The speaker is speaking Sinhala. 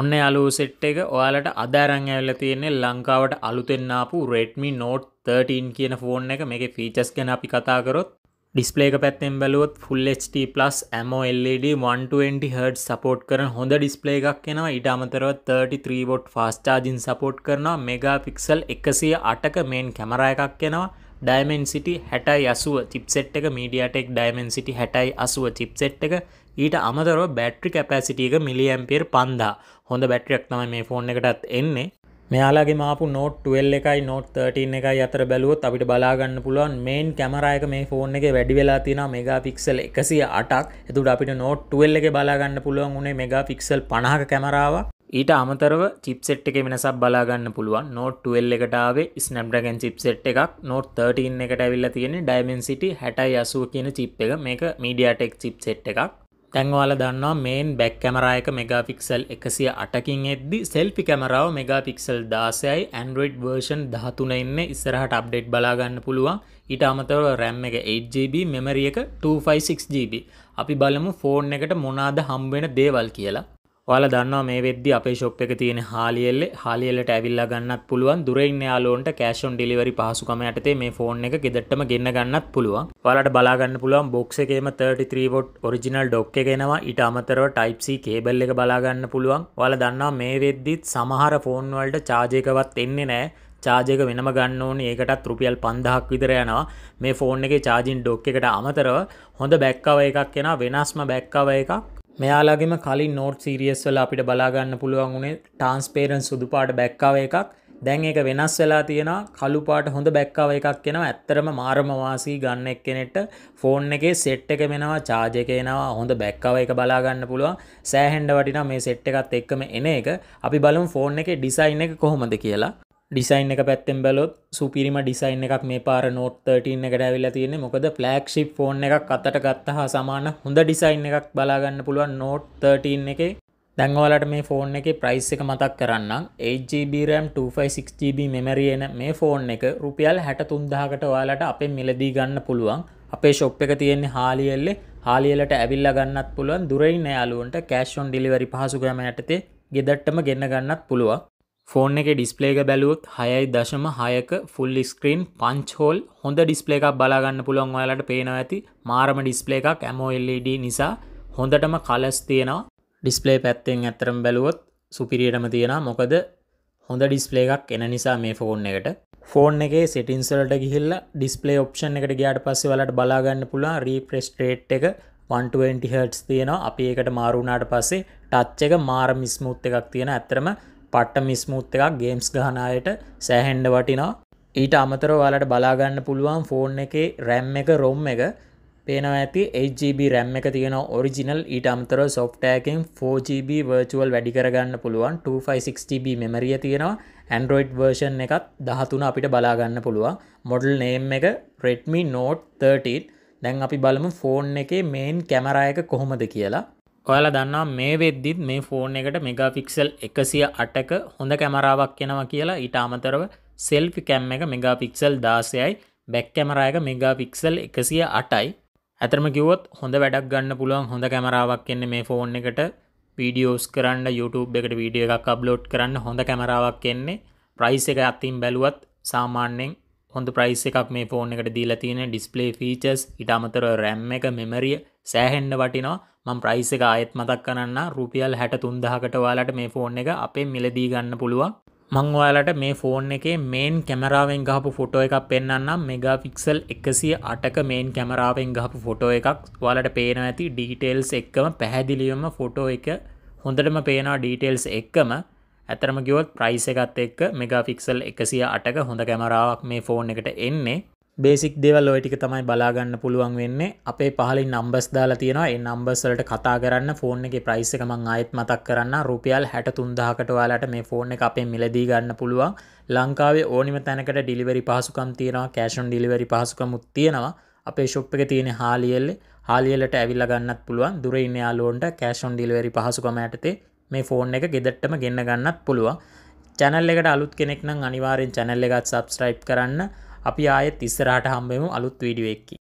ඔන්න යාලු සෙට් එක ඔයාලට අදරං ඇල්ල තියෙන්නේ ලංකාවට අලුතෙන්න්නාපු රෙඩ්මි නෝට් 13 කියන ෆෝන් එක මේක ෆීචස් ගැන අපි කතාකරොත් ඩිස්පලේක පැත්තෙන් බැලුවොත් ෆුල්HD+ MOLED 120 හඩ් සපෝට් කරන හොඳ ඩිස්පලේ එකක් එෙනවා ඉට අමතරව 33 බොට් ෆාස් චාජින් සපෝට් කරනවා මෙගා පික්සල් එකසිය අටක මේන් කැමර එකක් එෙනවා ඩයිමෙන් සිටි හැටයි අසුව චිප්සෙට් එක මීඩියටෙක් ඩයිමෙන් සිටි හැටයි අසුව චිප්සෙට් එක ඊට අමතරව බැට්‍රි කැපෑසිටියක මිලියම්පියර් පන්දා හොඳ බැට්‍රියක් තම මේ ෆෝන් එකටත් එන්නේ මෙයාලගේ මාපු නෝට් 12 එකයි නෝට් 13 එකයි අතර බැලුවොත් අපිට බලාගන්න පුළුවන් මේන් කැමරායක මේ ෆෝන් එක වැඩි වෙලා තියෙන මෙගා පික්සල් එකසිය අටක් එතුට අපිට නෝට් 12 එක බලාගන්න පුළුවන් උනේ මෙගා පික්සල් පණහක කැමරාව ඊට අමතරව චිප්සෙට් එක වෙනසක් බලාගන්න පුළුවන් නෝට් 12 එකටාවේ ස්නැප්ඩගන් චිප්සෙට් එකක් නෝට් 13 එකට ඇවිල්ලා තියෙන ඩයිමෙන්සිටි හැටයි අසුව කියන චිප් එක මේක මීඩියටෙක් චිප්සෙට් එකක් තැන්වාල දන්නවා මේන් බැක් කැමරායක මෙගපික්සල් එකසිය අටකින් එද්දි සෙල්පි කැමරාව මෙගපික්සල් දාසයයි ඇන්ඩරඩ් වර්ෂන් දහතුන එන්න ඉස්සරහට අප්ඩේට් බලාගන්න පුළුවන් ඉට අමතරව රැම් එක 8GB මෙමරිය එක 256GB අපි බලමු ෆෝන් එකට මොනාද හම්බෙන දේවල් කියලා ඔයාලා දන්නවා මේ වෙද්දි අපේ ෂොප් එකේ තියෙන හාලියෙල්ලේ හාලියෙල්ලට ඇවිල්ලා ගන්නත් පුළුවන් දුරින් ඉන්න යාළුවන්ට කැෂ් ඔන් ඩෙලිවරි පහසුකම යටතේ මේ ෆෝන් එක ගෙදරටම ගෙන්න ගන්නත් පුළුවන්. ඔයාලට බලා ගන්න පුළුවන් බොක්ස් එකේම 33 වොට් ඔරිජිනල් ඩොක් එක එනවා. ඊට අමතරව Type C කේබල් එක බලා ගන්න පුළුවන්. ඔයාලා දන්නවා මේ වෙද්දිත් සමහර ෆෝන් වලට charge එකවත් එන්නේ නැහැ. චාජක වෙනම ගන්න ඕනි ඒකටත් රුපියල් 5000ක් විතර යනවා මේ ෆෝන් එකේ චාර්ජින් ඩොක් එකට අමතරව හොඳ බෑක්කව එකක් එනවා වෙනස්ම බෑක්කව එකක් මෙයාලගේම කලින් නෝට් සීරියස් වල අපිට බලාගන්න පුළුවන් වුණේ ටාන්ස්පේරන් සුදුපාට බැක්කාව එකක් දැන් ඒක වෙනස් වෙලා තියෙන කළුපාට හොඳ බැක්කාව එකක් කෙනවා ඇත්තරම මාරමවාසී ගන්න එක් කෙනෙට ෆෝන් එකේ සෙට් එක වෙනවා චාජ එක එනවා හොඳ බැක්කාව එක බලාගන්න පුළුවන් සෑහෙන්ඩ වටිනා මේ සෙට් එකත් එක්කම එන එක අපි බලමු ෆෝන් එකේ ඩිසයින් එක කොහොමද කියලා ඩිසයින් එක පැත්තෙන් බැලොත් සුපිරිම ඩිසයින් එකක් මේ පාර නෝට් 13 එකට ඇවිල්ලා තියෙන්නේ මොකද ෆ්ලෑග්ෂිප් ෆෝන් එකක් අතට ගත්තහා සමාන හොඳ ඩිසයින් එකක් බලා ගන්න පුළුවන් නෝට් 13 එකේ දැන් ඔයාලට මේ ෆෝන් එකේ ප්‍රයිස් එක මතක් කරන්නම් 8GB RAM 256GB මෙමරි එන මේ ෆෝන් එක රුපියල් 63000කට ඔයාලට අපේ මිලදී ගන්න පුළුවන් අපේ ෂොප් එක තියෙන්නේ හාලියල්ලේ හාලියලට ඇවිල්ලා ගන්නත් පුළුවන් දුරින් යාළුවන්ට කෑෂ් ඔන් ඩිලිවරි පහසුකම යටතේ ගෙදරටම ගෙන්න ගන්නත් පුළුවන් ෆෝන් එක ඩිස්පලේක බැලුවොත් හයයි දශම හයක ෆුල් ස්ක්‍රීන් පංචහෝල් හොඳ ඩිස්පලේ එකක් බලාගන්න පුළුවන් ඔයාලට පේනවා ඇති මාරම ඩිස්පලේ එකක් ඇමෝල්ලඩ e නිසා හොඳටම කලස් තියෙනවා ඩිස්පලේ පැත්තෙන් ඇත්තරම් බැලුවොත් සුපිරියටම තියෙන මොකද හොඳ ඩිස්පලේ එකක් එන නිසා මේ ෆෝන් එකට ෆෝන් එකේ සිටින්සලට ගිහිල්ල ඩිස්පලේ ඔප්ෂන් එකට ගයාට පස්සේ වලට බලාගන්න පුළුවන් රීප්‍රෙස්ට්‍රේට් එක 120හටස් තියෙනවා අපි ඒකට මාරුණාට පස්සේ ටච්ච එක මාරමිස්මුත් එකක් තියෙන ඇත්තරම පට්ට මිස්මුත් එකක් ගේම්ස් ගහනායට සෑහෙන්ඩ වටිනා ඊට අමතර ඔයාලට බලාගන්න පුළුවන් ෆෝන් එකේ රැම් එක රොම් එක පේනව ඇති HGB රැම් එක තියෙන ඔරිජිනල් ඊට අමතර සොෆ්ටෑකින් 4GB වර්චුවල් වැඩි කරගන්න පුළුවන් 256GB මෙමරිය තියෙනවා ඇන්ඩරෝයිඩ් වර්ෂන් එකත් දහතුන අපිට බලාගන්න පුළුවන් මොඩල් නේම් එක රෙඩ්මි නෝට් 13 දැන් අපි බලමු ෆෝන් එකේ මේන් කැමරා එක කොහොමද කියලා ඔයාලා දන්නා මේ වෙද්දිත් මේ ෆෝන් එකට මෙගාපික්සල් එකසිය අටක හොඳ කැමරාවක් එනවා කියලා ඊට අමතරව සෙල්ෆි කැම් එක මෙගාපික්සල් දාසයයි බැක් කැමරා එක මෙගාපික්සල් එකසිය අටයි ඇතරම කිවොත් හොඳ වැඩක් ගන්න පුළුවන් හොඳ කැමරාවක් එන්න මේ ෆෝන් එකට පීඩියෝස් කරන්න YouTube එකට වීඩිය එකක් අප්ලෝඩ් කරන්න හොඳ කැමරාවක් එන්නේ ප්‍රයිස් එක අත්තින් බැලුවත් සාමාන්‍යෙන් හොඳ ප්‍රයිස් එකක් මේ ෆෝන් එකට දීලා තියෙන ඩිස්පලේ ෆීචස් ඉටමතර රැම් එක මෙමරිය සෑහෙන්ඩ වටිනවා මං ප්‍රයිස් එක ආයත් මතක් කරන්න රුපියල් හැට තුන්දහකට වාලට මේ ෆෝන් එක අපේ මිලදී ගන්න පුළුවන් මංවාලට මේ ෆෝන් එකේ මේන් කැමරාවෙන් ගහපු ෆොටෝ එකක් පෙන්න්නම් මෙගා ෆික්සල් එකසිය අටක මේන් කැමරාවෙන් ගහපු ෆොටෝ එකක් වලට පේන ඇති ඩීටේල්ස් එක්කම පැහැදිලියම ෆොටෝ එක හොඳටම පේනවා ඩීටේල්ස් එක්කම ඇතරම ගියොත් ප්‍රයිස එකත් එක්ක මෙගා ෆික්සල් එකසිය අටක හොඳ කැමරාවක් මේ ෆෝන් එකට එන්නේ බේසික් දෙවල් ඔයටික තමයි බලාගන්න පුළුවන් වෙන්නේ අපේ පහලින් නම්බස් දාලා තියෙනවා ඒ නම්බස්වලට කතා කරන්න ෆෝන් එක ප්‍රයිස් එක මං ආයෙත් මතක් කරන්න රුපියල් 63000කට ඔයාලට මේ ෆෝන් එක අපෙන් මිලදී ගන්න පුළුවන් ලංකාවේ ඕනිම තැනකට ඩිලිවරි පහසුකම් තියෙනවා කැෂ් ඔන් ඩිලිවරි පහසුකමුත් තියෙනවා අපේ ෂොප් එකේ තියෙන හාලියෙල්ලේ හාලියලට ඇවිල්ලා ගන්නත් පුළුවන් දුරින් යාළුවන්ට කැෂ් ඔන් ඩිලිවරි පහසුකම යටතේ මේ ෆෝන් එක ගෙදට්ටම ගෙන්න්න ගන්නත් පුළුවන් චැනල් එකට අලුත් කෙනෙක් නම් අනිවාරෙන් චැනල් එකත් සබස්ට්‍රයිප් කරන්න අපි ආයෙත් ඉස්සරහට හම්බෙමු අලුත් වීඩියුව එක්කි